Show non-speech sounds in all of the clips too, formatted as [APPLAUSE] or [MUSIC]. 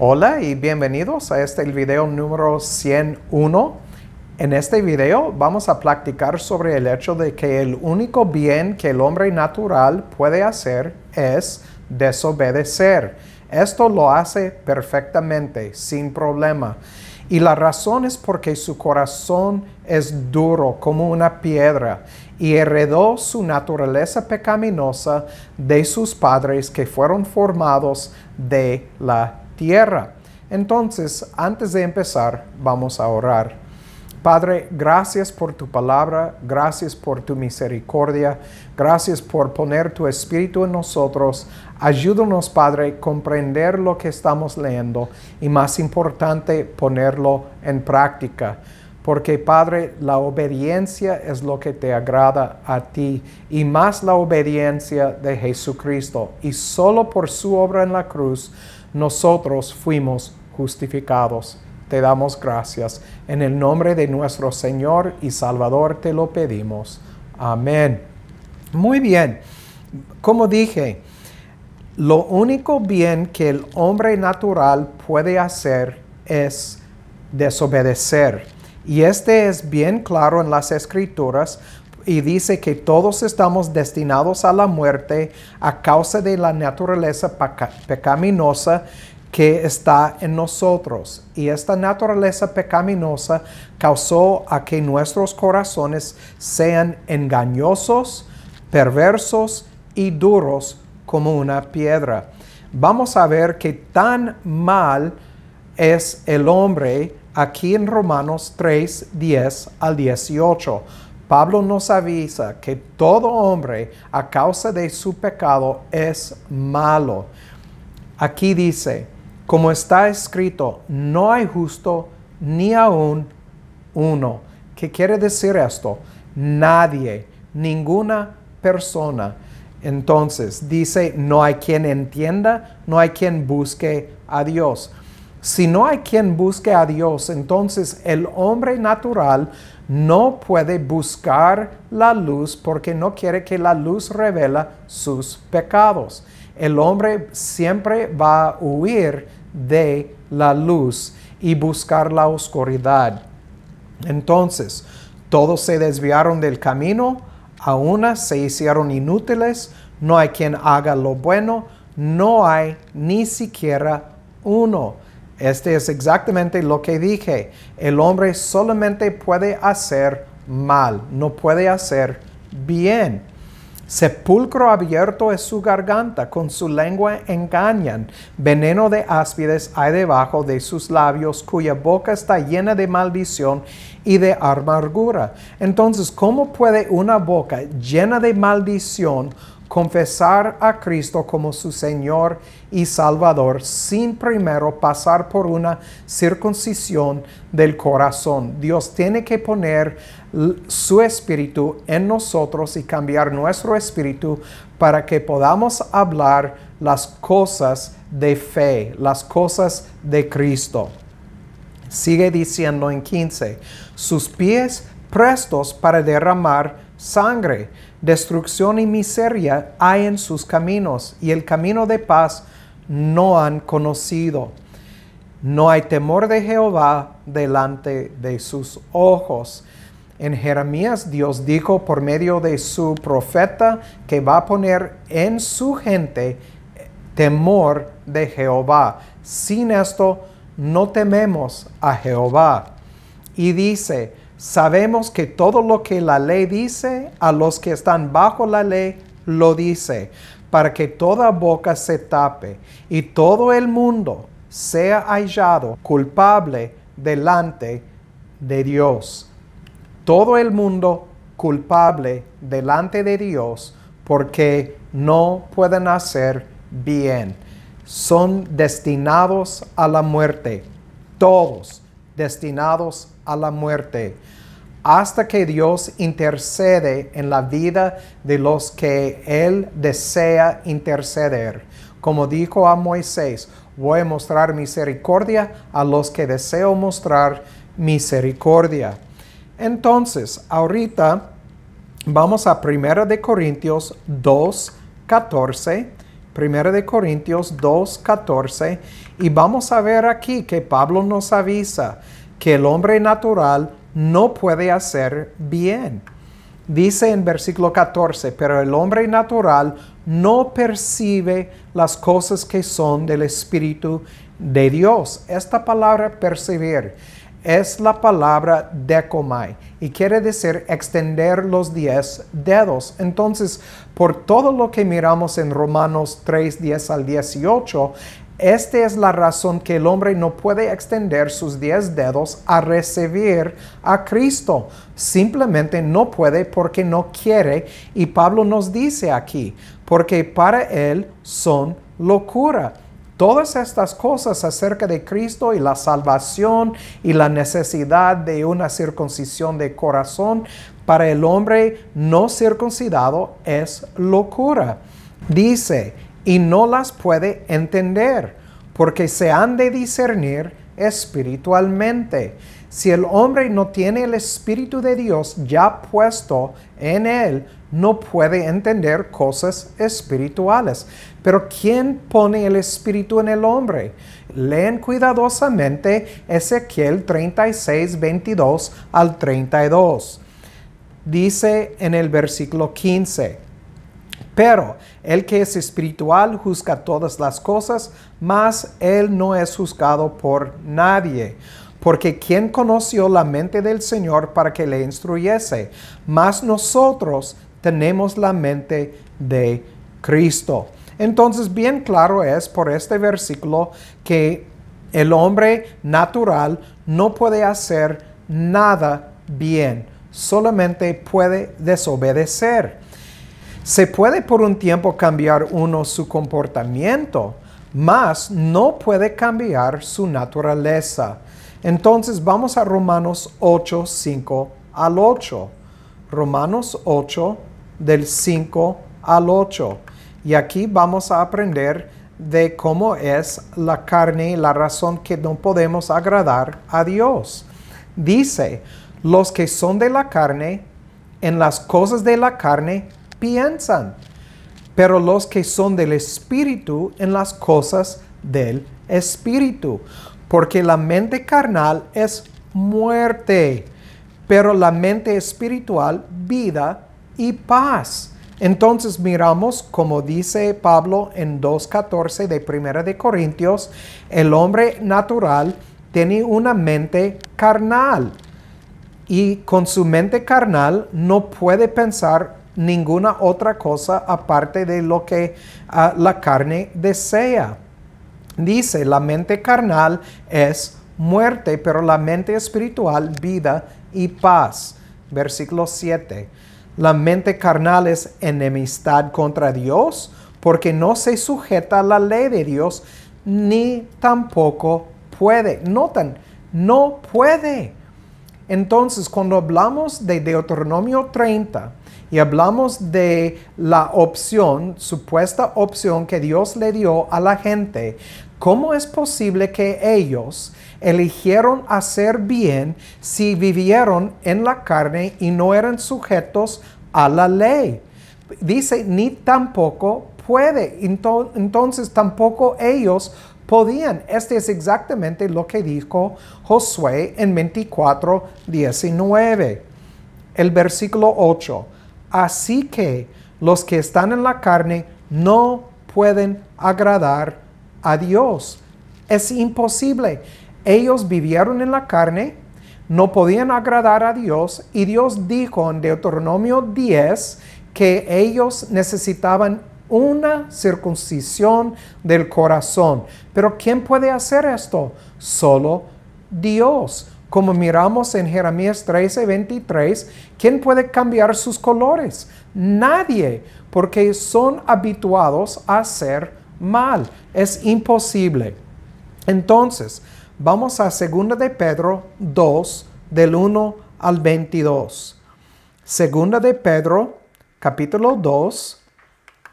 Hola y bienvenidos a este el video número 101. En este video vamos a platicar sobre el hecho de que el único bien que el hombre natural puede hacer es desobedecer. Esto lo hace perfectamente, sin problema. Y la razón es porque su corazón es duro como una piedra y heredó su naturaleza pecaminosa de sus padres que fueron formados de la tierra. Entonces, antes de empezar, vamos a orar. Padre, gracias por tu palabra, gracias por tu misericordia, gracias por poner tu espíritu en nosotros. Ayúdanos, Padre, a comprender lo que estamos leyendo y más importante, ponerlo en práctica. Porque, Padre, la obediencia es lo que te agrada a ti y más la obediencia de Jesucristo. Y solo por su obra en la cruz nosotros fuimos justificados. Te damos gracias. En el nombre de nuestro Señor y Salvador te lo pedimos. Amén. Muy bien. Como dije, lo único bien que el hombre natural puede hacer es desobedecer. Y este es bien claro en las escrituras y dice que todos estamos destinados a la muerte a causa de la naturaleza pecaminosa que está en nosotros. Y esta naturaleza pecaminosa causó a que nuestros corazones sean engañosos, perversos y duros como una piedra. Vamos a ver qué tan mal es el hombre aquí en Romanos 3, 10 al 18. Pablo nos avisa que todo hombre a causa de su pecado es malo. Aquí dice, como está escrito, no hay justo ni aún uno. ¿Qué quiere decir esto? Nadie, ninguna persona. Entonces dice, no hay quien entienda, no hay quien busque a Dios. Si no hay quien busque a Dios, entonces el hombre natural no puede buscar la luz porque no quiere que la luz revela sus pecados. El hombre siempre va a huir de la luz y buscar la oscuridad. Entonces, todos se desviaron del camino, a una se hicieron inútiles, no hay quien haga lo bueno, no hay ni siquiera uno. Este es exactamente lo que dije. El hombre solamente puede hacer mal, no puede hacer bien. Sepulcro abierto es su garganta, con su lengua engañan. Veneno de áspides hay debajo de sus labios, cuya boca está llena de maldición y de amargura. Entonces, ¿cómo puede una boca llena de maldición confesar a Cristo como su Señor y Salvador sin primero pasar por una circuncisión del corazón. Dios tiene que poner su espíritu en nosotros y cambiar nuestro espíritu para que podamos hablar las cosas de fe, las cosas de Cristo. Sigue diciendo en 15, sus pies prestos para derramar sangre. Destrucción y miseria hay en sus caminos y el camino de paz no han conocido. No hay temor de Jehová delante de sus ojos. En Jeremías Dios dijo por medio de su profeta que va a poner en su gente temor de Jehová. Sin esto no tememos a Jehová. Y dice, Sabemos que todo lo que la ley dice, a los que están bajo la ley, lo dice, para que toda boca se tape y todo el mundo sea hallado culpable delante de Dios. Todo el mundo culpable delante de Dios porque no pueden hacer bien. Son destinados a la muerte. Todos destinados a la muerte, hasta que Dios intercede en la vida de los que Él desea interceder. Como dijo a Moisés, voy a mostrar misericordia a los que deseo mostrar misericordia. Entonces, ahorita vamos a 1 de Corintios 2, 14 1 de Corintios 2.14 y vamos a ver aquí que Pablo nos avisa que el hombre natural no puede hacer bien. Dice en versículo 14, pero el hombre natural no percibe las cosas que son del Espíritu de Dios. Esta palabra percibir es la palabra decomai y quiere decir extender los diez dedos. Entonces, por todo lo que miramos en Romanos 3, 10 al 18, esta es la razón que el hombre no puede extender sus diez dedos a recibir a Cristo. Simplemente no puede porque no quiere. Y Pablo nos dice aquí, porque para él son locura Todas estas cosas acerca de Cristo y la salvación y la necesidad de una circuncisión de corazón para el hombre no circuncidado es locura. Dice, y no las puede entender, porque se han de discernir espiritualmente. Si el hombre no tiene el Espíritu de Dios ya puesto en él, no puede entender cosas espirituales. Pero ¿quién pone el espíritu en el hombre? Leen cuidadosamente Ezequiel 36, 22 al 32. Dice en el versículo 15, pero el que es espiritual juzga todas las cosas, mas él no es juzgado por nadie. Porque ¿quién conoció la mente del Señor para que le instruyese? Mas nosotros tenemos la mente de Cristo. Entonces, bien claro es por este versículo que el hombre natural no puede hacer nada bien, solamente puede desobedecer. Se puede por un tiempo cambiar uno su comportamiento, mas no puede cambiar su naturaleza. Entonces vamos a Romanos 8, 5 al 8. Romanos 8, del 5 al 8. Y aquí vamos a aprender de cómo es la carne y la razón que no podemos agradar a Dios. Dice, los que son de la carne, en las cosas de la carne piensan, pero los que son del espíritu, en las cosas del espíritu. Porque la mente carnal es muerte, pero la mente espiritual vida y paz. Entonces miramos, como dice Pablo en 2.14 de Primera de Corintios, el hombre natural tiene una mente carnal y con su mente carnal no puede pensar ninguna otra cosa aparte de lo que ah, la carne desea. Dice, la mente carnal es muerte, pero la mente espiritual vida y paz. Versículo 7. La mente carnal es enemistad contra Dios porque no se sujeta a la ley de Dios ni tampoco puede. Notan, no puede. Entonces, cuando hablamos de Deuteronomio 30 y hablamos de la opción, supuesta opción que Dios le dio a la gente, ¿cómo es posible que ellos eligieron hacer bien si vivieron en la carne y no eran sujetos a la ley. Dice, ni tampoco puede. Entonces tampoco ellos podían. Este es exactamente lo que dijo Josué en 24, 19. El versículo 8. Así que los que están en la carne no pueden agradar a Dios. Es imposible ellos vivieron en la carne, no podían agradar a Dios y Dios dijo en Deuteronomio 10 que ellos necesitaban una circuncisión del corazón. Pero ¿quién puede hacer esto? Solo Dios. Como miramos en Jeremías 13, ¿quién puede cambiar sus colores? Nadie, porque son habituados a hacer mal. Es imposible. Entonces, Vamos a 2 de Pedro 2, del 1 al 22. 2 de Pedro, capítulo 2,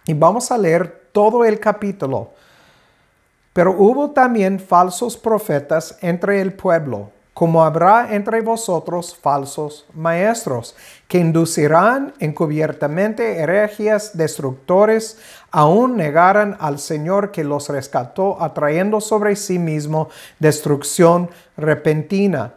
y vamos a leer todo el capítulo. Pero hubo también falsos profetas entre el pueblo como habrá entre vosotros falsos maestros, que inducirán encubiertamente herejías destructores, aún negarán al Señor que los rescató, atrayendo sobre sí mismo destrucción repentina.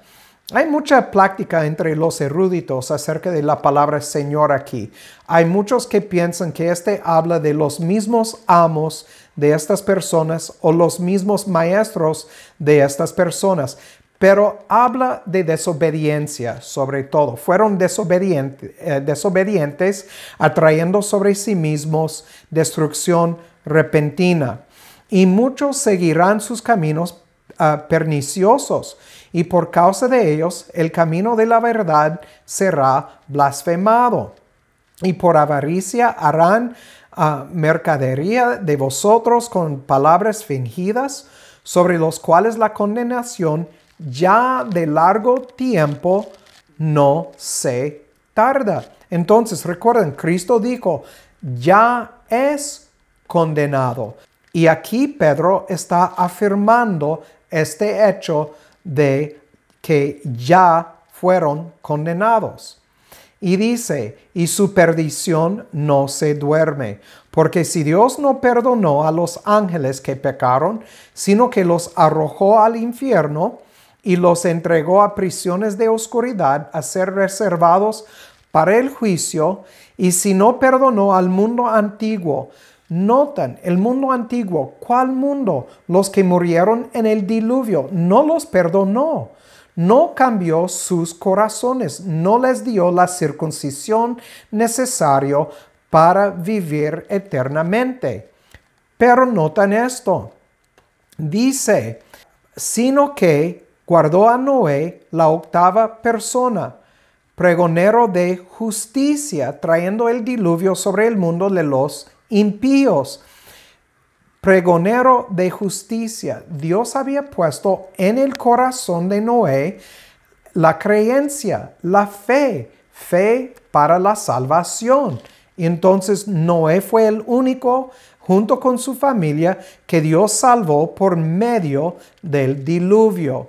Hay mucha práctica entre los eruditos acerca de la palabra Señor aquí. Hay muchos que piensan que este habla de los mismos amos de estas personas o los mismos maestros de estas personas, pero habla de desobediencia sobre todo. Fueron desobedientes, eh, desobedientes atrayendo sobre sí mismos destrucción repentina. Y muchos seguirán sus caminos ah, perniciosos, y por causa de ellos el camino de la verdad será blasfemado. Y por avaricia harán ah, mercadería de vosotros con palabras fingidas, sobre los cuales la condenación ya de largo tiempo no se tarda. Entonces, recuerden, Cristo dijo, ya es condenado. Y aquí Pedro está afirmando este hecho de que ya fueron condenados. Y dice, y su perdición no se duerme, porque si Dios no perdonó a los ángeles que pecaron, sino que los arrojó al infierno, y los entregó a prisiones de oscuridad a ser reservados para el juicio, y si no perdonó al mundo antiguo, Notan, el mundo antiguo, ¿cuál mundo? Los que murieron en el diluvio, no los perdonó, no cambió sus corazones, no les dio la circuncisión necesaria para vivir eternamente. Pero notan esto, dice, sino que guardó a Noé la octava persona, pregonero de justicia, trayendo el diluvio sobre el mundo de los impíos. Pregonero de justicia, Dios había puesto en el corazón de Noé la creencia, la fe, fe para la salvación. Entonces Noé fue el único, junto con su familia, que Dios salvó por medio del diluvio.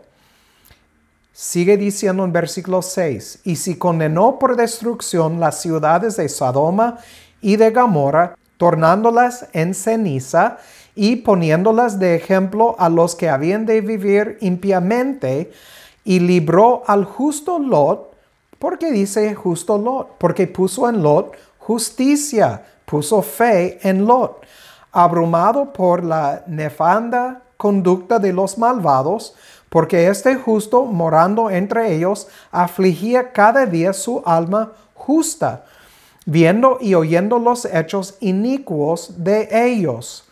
Sigue diciendo en versículo 6, y si condenó por destrucción las ciudades de Sodoma y de Gamora, tornándolas en ceniza y poniéndolas de ejemplo a los que habían de vivir impiamente, y libró al justo Lot, porque dice justo Lot, porque puso en Lot justicia, puso fe en Lot, abrumado por la nefanda conducta de los malvados, porque este justo morando entre ellos afligía cada día su alma justa, viendo y oyendo los hechos inicuos de ellos.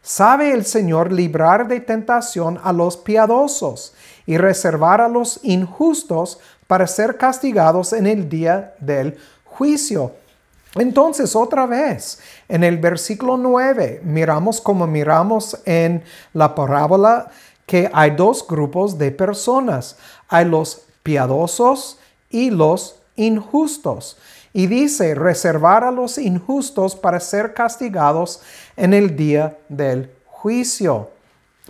Sabe el Señor librar de tentación a los piadosos y reservar a los injustos para ser castigados en el día del juicio. Entonces, otra vez, en el versículo 9, miramos como miramos en la parábola que hay dos grupos de personas. Hay los piadosos y los injustos. Y dice, reservar a los injustos para ser castigados en el día del juicio.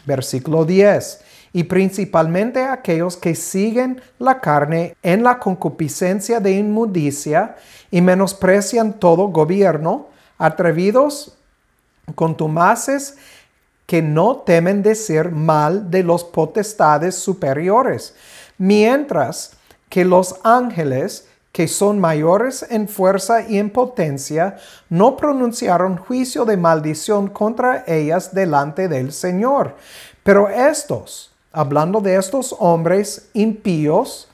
Versículo 10. Y principalmente aquellos que siguen la carne en la concupiscencia de inmundicia y menosprecian todo gobierno, atrevidos, contumaces, que no temen decir mal de los potestades superiores, mientras que los ángeles, que son mayores en fuerza y en potencia, no pronunciaron juicio de maldición contra ellas delante del Señor. Pero estos, hablando de estos hombres impíos,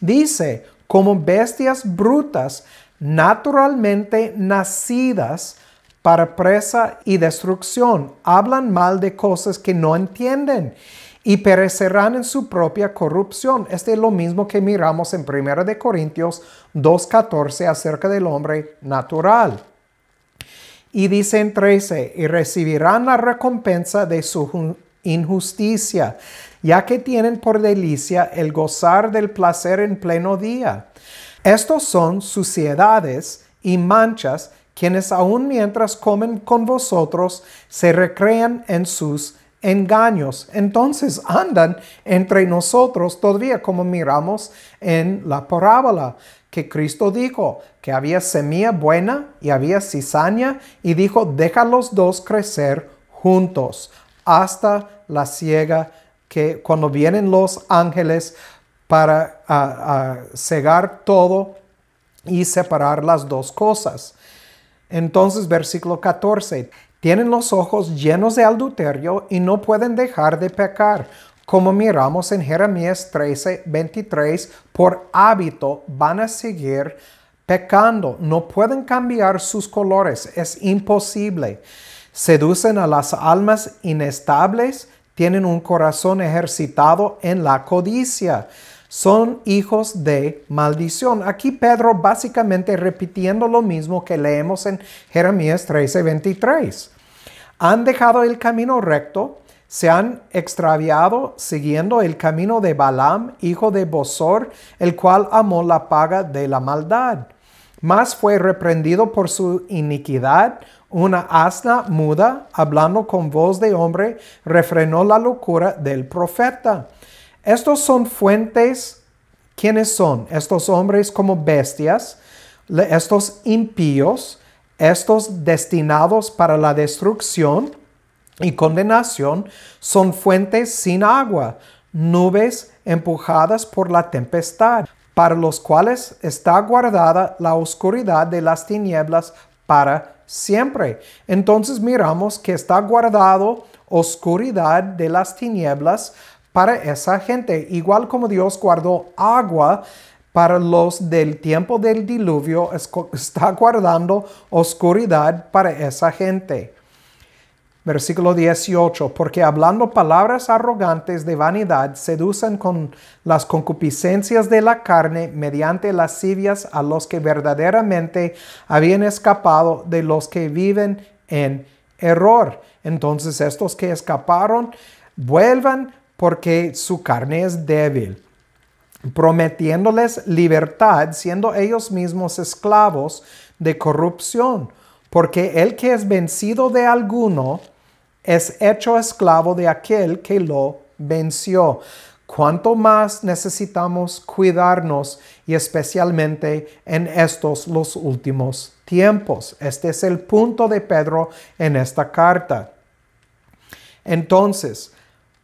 dice, como bestias brutas, naturalmente nacidas, para presa y destrucción. Hablan mal de cosas que no entienden y perecerán en su propia corrupción. Este es lo mismo que miramos en 1 Corintios 2.14 acerca del hombre natural. Y dice 13, y recibirán la recompensa de su injusticia, ya que tienen por delicia el gozar del placer en pleno día. Estos son suciedades y manchas quienes aún mientras comen con vosotros se recrean en sus engaños. Entonces andan entre nosotros todavía como miramos en la parábola que Cristo dijo, que había semilla buena y había cizaña y dijo, deja los dos crecer juntos hasta la ciega que cuando vienen los ángeles para ah, ah, cegar todo y separar las dos cosas. Entonces, versículo 14, tienen los ojos llenos de adulterio y no pueden dejar de pecar, como miramos en Jeremías 13, 23, por hábito van a seguir pecando, no pueden cambiar sus colores, es imposible. Seducen a las almas inestables, tienen un corazón ejercitado en la codicia son hijos de maldición. Aquí Pedro básicamente repitiendo lo mismo que leemos en Jeremías 13:23. Han dejado el camino recto, se han extraviado siguiendo el camino de Balaam, hijo de Bosor, el cual amó la paga de la maldad. Mas fue reprendido por su iniquidad, una asna muda, hablando con voz de hombre, refrenó la locura del profeta. Estos son fuentes. ¿Quiénes son? Estos hombres como bestias, estos impíos, estos destinados para la destrucción y condenación, son fuentes sin agua, nubes empujadas por la tempestad, para los cuales está guardada la oscuridad de las tinieblas para siempre. Entonces miramos que está guardado oscuridad de las tinieblas para esa gente, igual como Dios guardó agua para los del tiempo del diluvio, [LAUGHS] está guardando oscuridad para esa gente. Versículo 18, porque hablando palabras arrogantes de vanidad, seducen con las concupiscencias de la carne mediante las lascivias a los que verdaderamente habían escapado de los que viven en error. Entonces estos que escaparon vuelvan porque su carne es débil, prometiéndoles libertad, siendo ellos mismos esclavos de corrupción, porque el que es vencido de alguno es hecho esclavo de aquel que lo venció. Cuanto más necesitamos cuidarnos y especialmente en estos los últimos tiempos. Este es el punto de Pedro en esta carta. Entonces,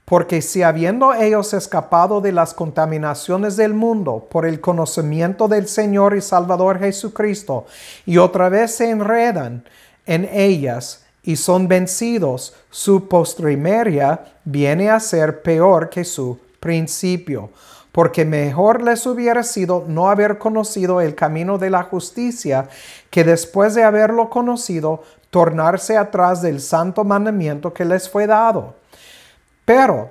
porque si habiendo ellos escapado de las contaminaciones del mundo por el conocimiento del Señor y Salvador Jesucristo, y otra vez se enredan en ellas y son vencidos, su postrimeria viene a ser peor que su principio. Porque mejor les hubiera sido no haber conocido el camino de la justicia que después de haberlo conocido tornarse atrás del santo mandamiento que les fue dado pero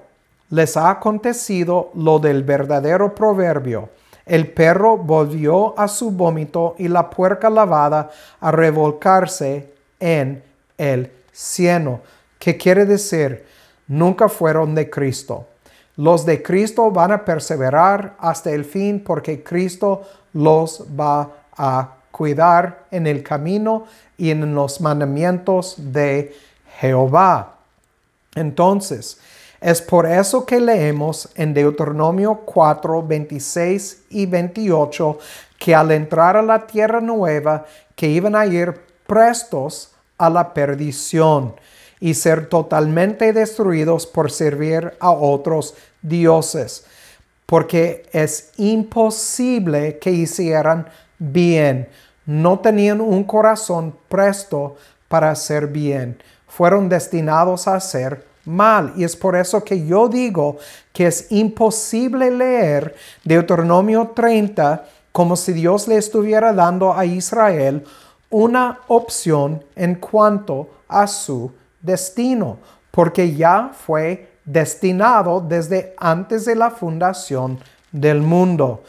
les ha acontecido lo del verdadero proverbio. El perro volvió a su vómito y la puerca lavada a revolcarse en el cieno. ¿Qué quiere decir? Nunca fueron de Cristo. Los de Cristo van a perseverar hasta el fin porque Cristo los va a cuidar en el camino y en los mandamientos de Jehová. Entonces, es por eso que leemos en Deuteronomio 4, 26 y 28 que al entrar a la tierra nueva, que iban a ir prestos a la perdición y ser totalmente destruidos por servir a otros dioses, porque es imposible que hicieran bien. No tenían un corazón presto para hacer bien. Fueron destinados a ser mal. Y es por eso que yo digo que es imposible leer Deuteronomio 30 como si Dios le estuviera dando a Israel una opción en cuanto a su destino, porque ya fue destinado desde antes de la fundación del mundo,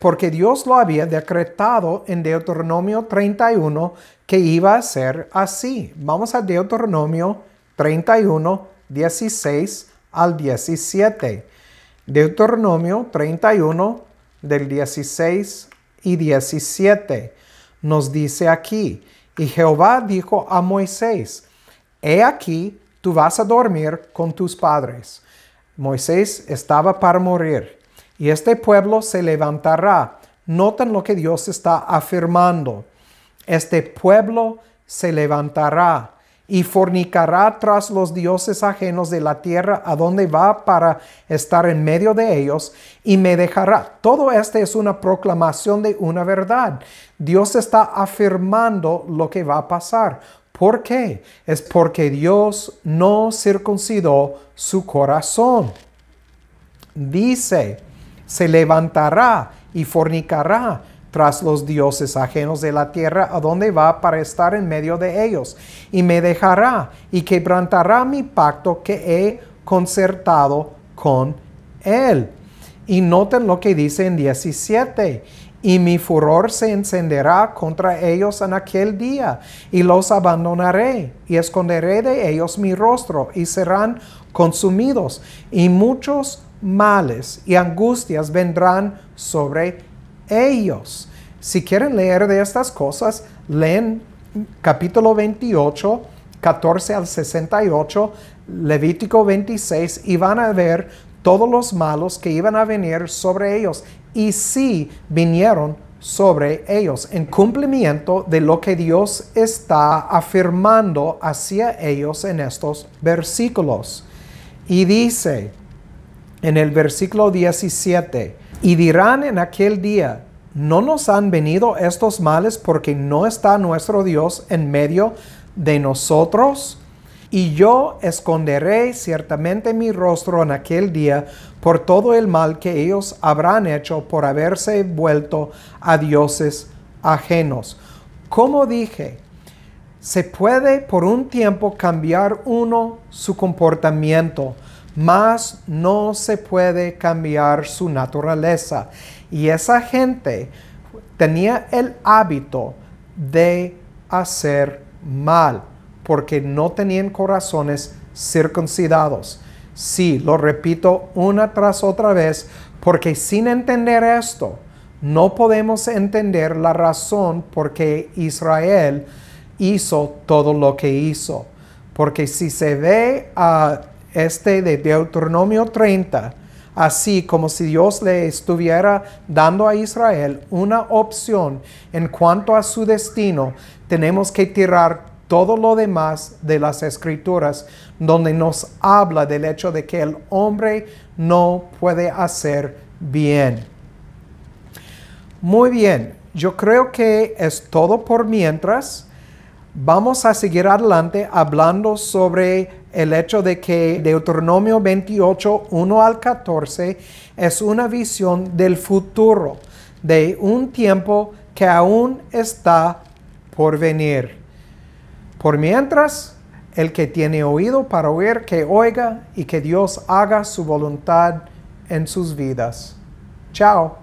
porque Dios lo había decretado en Deuteronomio 31 que iba a ser así. Vamos a Deuteronomio 31, 16 al 17. Deuteronomio 31 del 16 y 17 nos dice aquí, y Jehová dijo a Moisés, he aquí, tú vas a dormir con tus padres. Moisés estaba para morir, y este pueblo se levantará. Noten lo que Dios está afirmando. Este pueblo se levantará y fornicará tras los dioses ajenos de la tierra a donde va para estar en medio de ellos y me dejará. Todo esto es una proclamación de una verdad. Dios está afirmando lo que va a pasar. ¿Por qué? Es porque Dios no circuncidó su corazón. Dice, se levantará y fornicará tras los dioses ajenos de la tierra, a dónde va para estar en medio de ellos, y me dejará y quebrantará mi pacto que he concertado con él. Y noten lo que dice en 17. Y mi furor se encenderá contra ellos en aquel día, y los abandonaré, y esconderé de ellos mi rostro, y serán consumidos, y muchos males y angustias vendrán sobre ellos ellos. Si quieren leer de estas cosas, leen capítulo 28, 14 al 68, Levítico 26 y van a ver todos los malos que iban a venir sobre ellos. Y sí vinieron sobre ellos en cumplimiento de lo que Dios está afirmando hacia ellos en estos versículos. Y dice en el versículo 17, y dirán en aquel día, no nos han venido estos males porque no está nuestro Dios en medio de nosotros. Y yo esconderé ciertamente mi rostro en aquel día por todo el mal que ellos habrán hecho por haberse vuelto a dioses ajenos. Como dije, se puede por un tiempo cambiar uno su comportamiento, mas no se puede cambiar su naturaleza. Y esa gente tenía el hábito de hacer mal, porque no tenían corazones circuncidados. Sí, lo repito una tras otra vez, porque sin entender esto, no podemos entender la razón por qué Israel hizo todo lo que hizo. Porque si se ve a este de Deuteronomio 30, así como si Dios le estuviera dando a Israel una opción en cuanto a su destino, tenemos que tirar todo lo demás de las escrituras donde nos habla del hecho de que el hombre no puede hacer bien. Muy bien, yo creo que es todo por mientras. Vamos a seguir adelante hablando sobre el hecho de que Deuteronomio 28, 1 al 14 es una visión del futuro, de un tiempo que aún está por venir. Por mientras, el que tiene oído para oír, que oiga y que Dios haga su voluntad en sus vidas. Chao.